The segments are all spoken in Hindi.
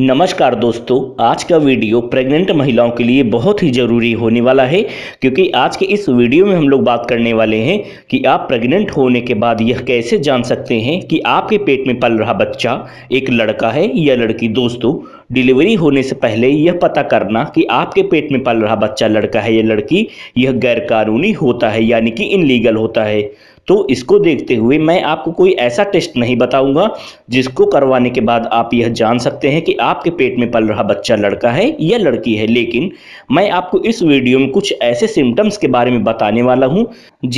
नमस्कार दोस्तों आज का वीडियो प्रेग्नेंट महिलाओं के लिए बहुत ही ज़रूरी होने वाला है क्योंकि आज के इस वीडियो में हम लोग बात करने वाले हैं कि आप प्रेग्नेंट होने के बाद यह कैसे जान सकते हैं कि आपके पेट में पल रहा बच्चा एक लड़का है या लड़की दोस्तों डिलीवरी होने से पहले यह पता करना कि आपके पेट में पल रहा बच्चा लड़का है या लड़की यह गैरकानूनी होता है यानी कि इनलीगल होता है तो इसको देखते हुए मैं आपको कोई ऐसा टेस्ट नहीं बताऊंगा जिसको करवाने के बाद आप यह जान सकते हैं कि आपके पेट में पल रहा बच्चा लड़का है या लड़की है लेकिन मैं आपको इस वीडियो में कुछ ऐसे सिम्टम्स के बारे में बताने वाला हूं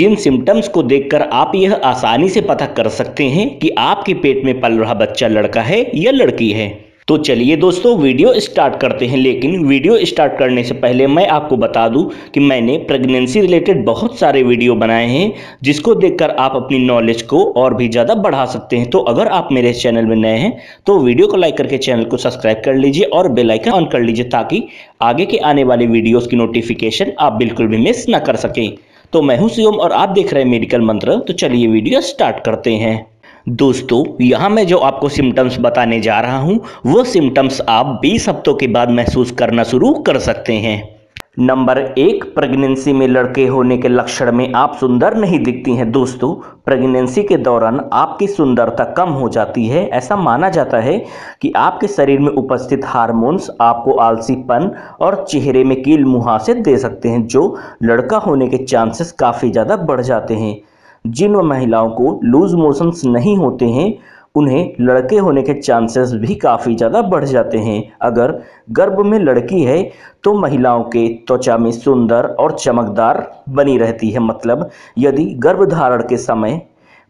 जिन सिम्टम्स को देखकर आप यह आसानी से पता कर सकते हैं कि आपके पेट में पल रहा बच्चा लड़का है या लड़की है तो चलिए दोस्तों वीडियो स्टार्ट करते हैं लेकिन वीडियो स्टार्ट करने से पहले मैं आपको बता दूं कि मैंने प्रेगनेंसी रिलेटेड बहुत सारे वीडियो बनाए हैं जिसको देखकर आप अपनी नॉलेज को और भी ज़्यादा बढ़ा सकते हैं तो अगर आप मेरे चैनल में नए हैं तो वीडियो को लाइक करके चैनल को सब्सक्राइब कर लीजिए और बेलाइकन ऑन कर लीजिए ताकि आगे के आने वाले वीडियोज़ की नोटिफिकेशन आप बिल्कुल भी मिस ना कर सकें तो मैं हूँ शिवम और आप देख रहे हैं मेडिकल मंत्र तो चलिए वीडियो स्टार्ट करते हैं दोस्तों यहाँ मैं जो आपको सिम्टम्स बताने जा रहा हूँ वो सिम्टम्स आप 20 हफ्तों के बाद महसूस करना शुरू कर सकते हैं नंबर एक प्रेगनेंसी में लड़के होने के लक्षण में आप सुंदर नहीं दिखती हैं दोस्तों प्रेगनेंसी के दौरान आपकी सुंदरता कम हो जाती है ऐसा माना जाता है कि आपके शरीर में उपस्थित हार्मोन्स आपको आलसीपन और चेहरे में कील मुहासे दे सकते हैं जो लड़का होने के चांसेस काफ़ी ज़्यादा बढ़ जाते हैं जिन महिलाओं को लूज मोशंस नहीं होते हैं उन्हें लड़के होने के चांसेस भी काफ़ी ज़्यादा बढ़ जाते हैं अगर गर्भ में लड़की है तो महिलाओं के त्वचा में सुंदर और चमकदार बनी रहती है मतलब यदि गर्भधारण के समय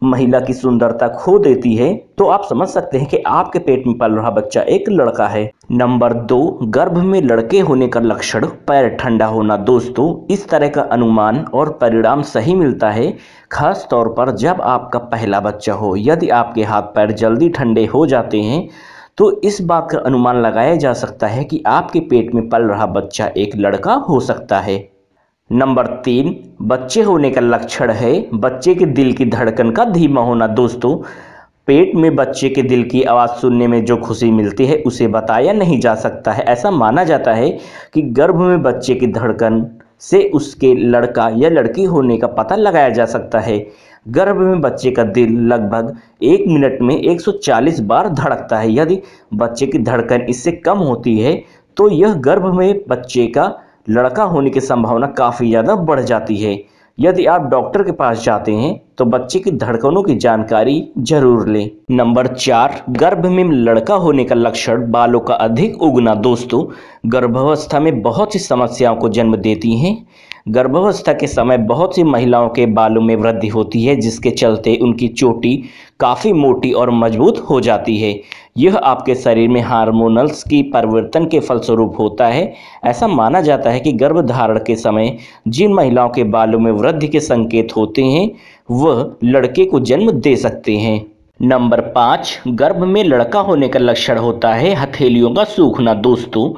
महिला की सुंदरता खो देती है तो आप समझ सकते हैं कि आपके पेट में पल रहा बच्चा एक लड़का है नंबर दो गर्भ में लड़के होने का लक्षण पैर ठंडा होना दोस्तों इस तरह का अनुमान और परिणाम सही मिलता है खास तौर पर जब आपका पहला बच्चा हो यदि आपके हाथ पैर जल्दी ठंडे हो जाते हैं तो इस बात का अनुमान लगाया जा सकता है कि आपके पेट में पल रहा बच्चा एक लड़का हो सकता है नंबर तीन बच्चे होने का लक्षण है बच्चे के दिल की धड़कन का धीमा होना दोस्तों पेट में बच्चे के दिल की आवाज़ सुनने में जो खुशी मिलती है उसे बताया नहीं जा सकता है ऐसा माना जाता है कि गर्भ में बच्चे की धड़कन से उसके लड़का या लड़की होने का पता लगाया जा सकता है गर्भ में बच्चे का दिल लगभग एक मिनट में 140 बार धड़कता है यदि बच्चे की धड़कन इससे कम होती है तो यह गर्भ में बच्चे का लड़का होने की संभावना काफ़ी ज़्यादा बढ़ जाती है यदि आप डॉक्टर के पास जाते हैं तो बच्चे की धड़कनों की जानकारी जरूर लें नंबर चार गर्भ में लड़का होने का लक्षण बालों का अधिक उगना दोस्तों गर्भावस्था में बहुत सी समस्याओं को जन्म देती हैं गर्भावस्था के समय बहुत सी महिलाओं के बालों में वृद्धि होती है जिसके चलते उनकी चोटी काफ़ी मोटी और मजबूत हो जाती है यह आपके शरीर में हार्मोनल्स की परिवर्तन के फलस्वरूप होता है ऐसा माना जाता है कि गर्भधारण के समय जिन महिलाओं के बालों में वृद्धि के संकेत होते हैं वह लड़के को जन्म दे सकते हैं नंबर पाँच गर्भ में लड़का होने का लक्षण होता है हथेलियों का सूखना दोस्तों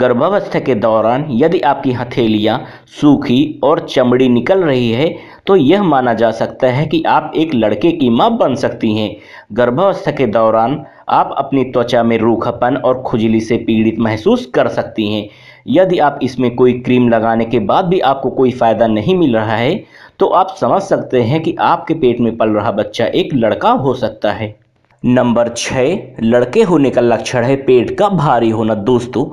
गर्भावस्था के दौरान यदि आपकी हथेलियाँ सूखी और चमड़ी निकल रही है तो यह माना जा सकता है कि आप एक लड़के की माँ बन सकती हैं गर्भावस्था के दौरान आप अपनी त्वचा में रूखापन और खुजली से पीड़ित महसूस कर सकती हैं यदि आप इसमें कोई क्रीम लगाने के बाद भी आपको कोई फ़ायदा नहीं मिल रहा है तो आप समझ सकते हैं कि आपके पेट में पल रहा बच्चा एक लड़का हो सकता है नंबर छः लड़के होने का लक्षण है पेट का भारी होना दोस्तों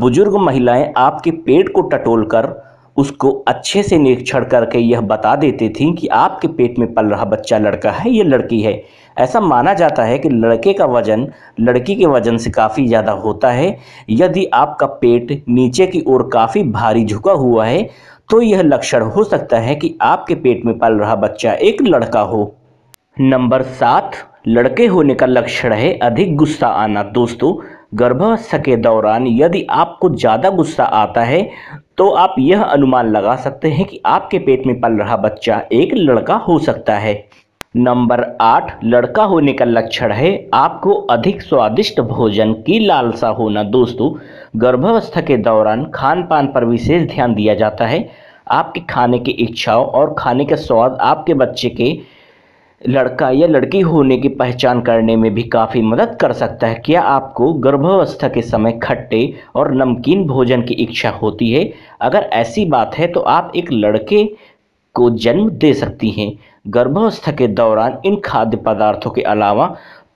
बुजुर्ग महिलाएं आपके पेट को टटोल कर उसको अच्छे से निरीक्षण करके यह बता देती थी कि आपके पेट में पल रहा बच्चा लड़का है या लड़की है ऐसा माना जाता है कि लड़के का वजन लड़की के वजन से काफ़ी ज़्यादा होता है यदि आपका पेट नीचे की ओर काफ़ी भारी झुका हुआ है तो यह लक्षण हो सकता है कि आपके पेट में पल रहा बच्चा एक लड़का हो नंबर सात लड़के होने का लक्षण है अधिक गुस्सा आना दोस्तों गर्भावस्था के दौरान यदि आपको ज़्यादा गुस्सा आता है तो आप यह अनुमान लगा सकते हैं कि आपके पेट में पल रहा बच्चा एक लड़का हो सकता है नंबर आठ लड़का होने का लक्षण है आपको अधिक स्वादिष्ट भोजन की लालसा होना दोस्तों गर्भावस्था के दौरान खान पान पर विशेष ध्यान दिया जाता है आपके खाने की इच्छाओं और खाने का स्वाद आपके बच्चे के लड़का या लड़की होने की पहचान करने में भी काफ़ी मदद कर सकता है क्या आपको गर्भावस्था के समय खट्टे और नमकीन भोजन की इच्छा होती है अगर ऐसी बात है तो आप एक लड़के को जन्म दे सकती हैं गर्भावस्था के दौरान इन खाद्य पदार्थों के अलावा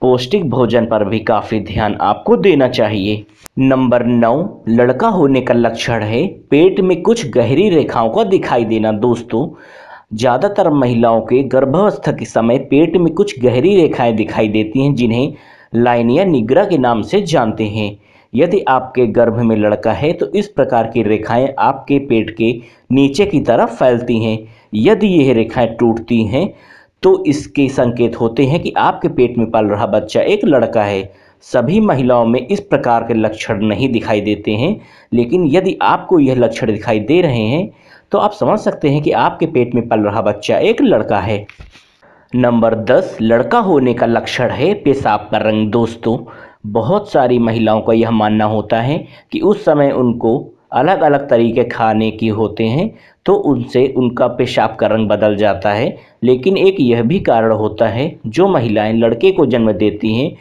पौष्टिक भोजन पर भी काफ़ी ध्यान आपको देना चाहिए नंबर नौ लड़का होने का लक्षण है पेट में कुछ गहरी रेखाओं का दिखाई देना दोस्तों ज़्यादातर महिलाओं के गर्भावस्था के समय पेट में कुछ गहरी रेखाएं दिखाई देती हैं जिन्हें लाइनिया निग्रा के नाम से जानते हैं यदि आपके गर्भ में लड़का है तो इस प्रकार की रेखाएं आपके पेट के नीचे की तरफ फैलती हैं यदि यह रेखाएं टूटती हैं तो इसके संकेत होते हैं कि आपके पेट में पल रहा बच्चा एक लड़का है सभी महिलाओं में इस प्रकार के लक्षण नहीं दिखाई देते हैं लेकिन यदि आपको यह लक्षण दिखाई दे रहे हैं तो आप समझ सकते हैं कि आपके पेट में पल रहा बच्चा एक लड़का है नंबर दस लड़का होने का लक्षण है पेशाब का रंग दोस्तों बहुत सारी महिलाओं का यह मानना होता है कि उस समय उनको अलग अलग तरीके खाने के होते हैं तो उनसे उनका पेशाब का रंग बदल जाता है लेकिन एक यह भी कारण होता है जो महिलाएं लड़के को जन्म देती हैं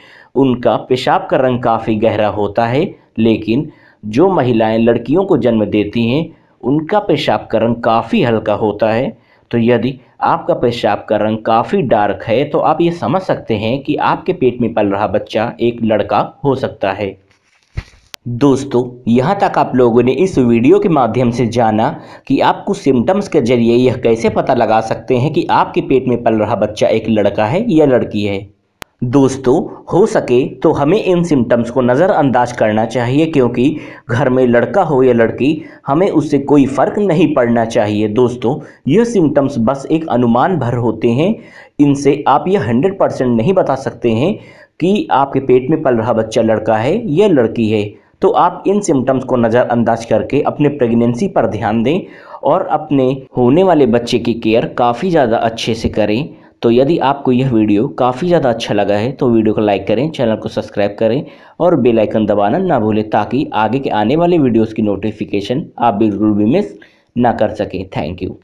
उनका पेशाब का रंग काफ़ी गहरा होता है लेकिन जो महिलाएं लड़कियों को जन्म देती हैं उनका पेशाब का रंग काफ़ी हल्का होता है तो यदि आपका पेशाब का रंग काफ़ी डार्क है तो आप ये समझ सकते हैं कि आपके पेट में पल रहा बच्चा एक लड़का हो सकता है दोस्तों यहाँ तक आप लोगों ने इस वीडियो के माध्यम से जाना कि आप कुछ सिम्टम्स के जरिए यह कैसे पता लगा सकते हैं कि आपके पेट में पल रहा बच्चा एक लड़का है या लड़की है दोस्तों हो सके तो हमें इन सिम्टम्स को नज़रअंदाज करना चाहिए क्योंकि घर में लड़का हो या लड़की हमें उससे कोई फ़र्क नहीं पड़ना चाहिए दोस्तों यह सिम्टम्स बस एक अनुमान भर होते हैं इनसे आप यह हंड्रेड परसेंट नहीं बता सकते हैं कि आपके पेट में पल रहा बच्चा लड़का है या लड़की है तो आप इन सिम्टम्स को नज़रअंदाज करके अपने प्रेगनेंसी पर ध्यान दें और अपने होने वाले बच्चे की केयर काफ़ी ज़्यादा अच्छे से करें तो यदि आपको यह वीडियो काफ़ी ज़्यादा अच्छा लगा है तो वीडियो को लाइक करें चैनल को सब्सक्राइब करें और बेल आइकन दबाना ना भूलें ताकि आगे के आने वाले वीडियोस की नोटिफिकेशन आप बिल्कुल भी मिस ना कर सकें थैंक यू